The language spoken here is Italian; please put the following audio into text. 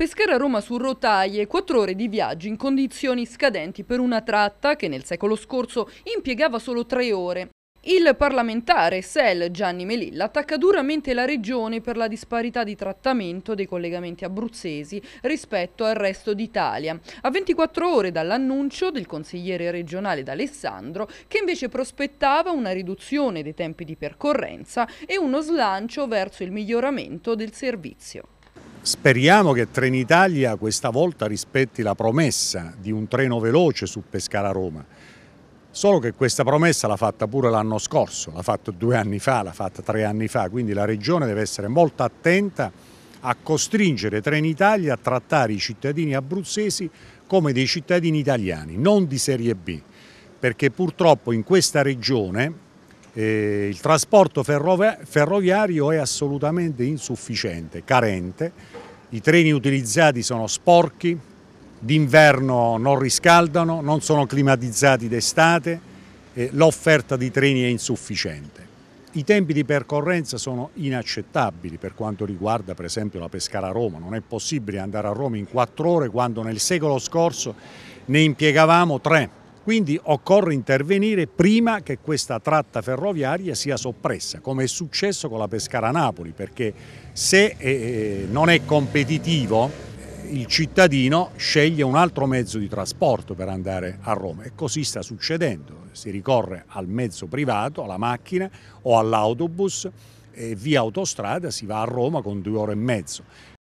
Pescara-Roma su rotaie, quattro ore di viaggio in condizioni scadenti per una tratta che nel secolo scorso impiegava solo tre ore. Il parlamentare SEL Gianni Melilla attacca duramente la regione per la disparità di trattamento dei collegamenti abruzzesi rispetto al resto d'Italia, a 24 ore dall'annuncio del consigliere regionale D'Alessandro che invece prospettava una riduzione dei tempi di percorrenza e uno slancio verso il miglioramento del servizio. Speriamo che Trenitalia questa volta rispetti la promessa di un treno veloce su Pescara-Roma, solo che questa promessa l'ha fatta pure l'anno scorso, l'ha fatta due anni fa, l'ha fatta tre anni fa, quindi la Regione deve essere molto attenta a costringere Trenitalia a trattare i cittadini abruzzesi come dei cittadini italiani, non di serie B, perché purtroppo in questa Regione eh, il trasporto ferroviario è assolutamente insufficiente, carente, i treni utilizzati sono sporchi, d'inverno non riscaldano, non sono climatizzati d'estate, eh, l'offerta di treni è insufficiente. I tempi di percorrenza sono inaccettabili per quanto riguarda per esempio la Pescara-Roma, non è possibile andare a Roma in quattro ore quando nel secolo scorso ne impiegavamo tre quindi occorre intervenire prima che questa tratta ferroviaria sia soppressa, come è successo con la Pescara-Napoli, perché se eh, eh, non è competitivo il cittadino sceglie un altro mezzo di trasporto per andare a Roma e così sta succedendo, si ricorre al mezzo privato, alla macchina o all'autobus e via autostrada si va a Roma con due ore e mezzo.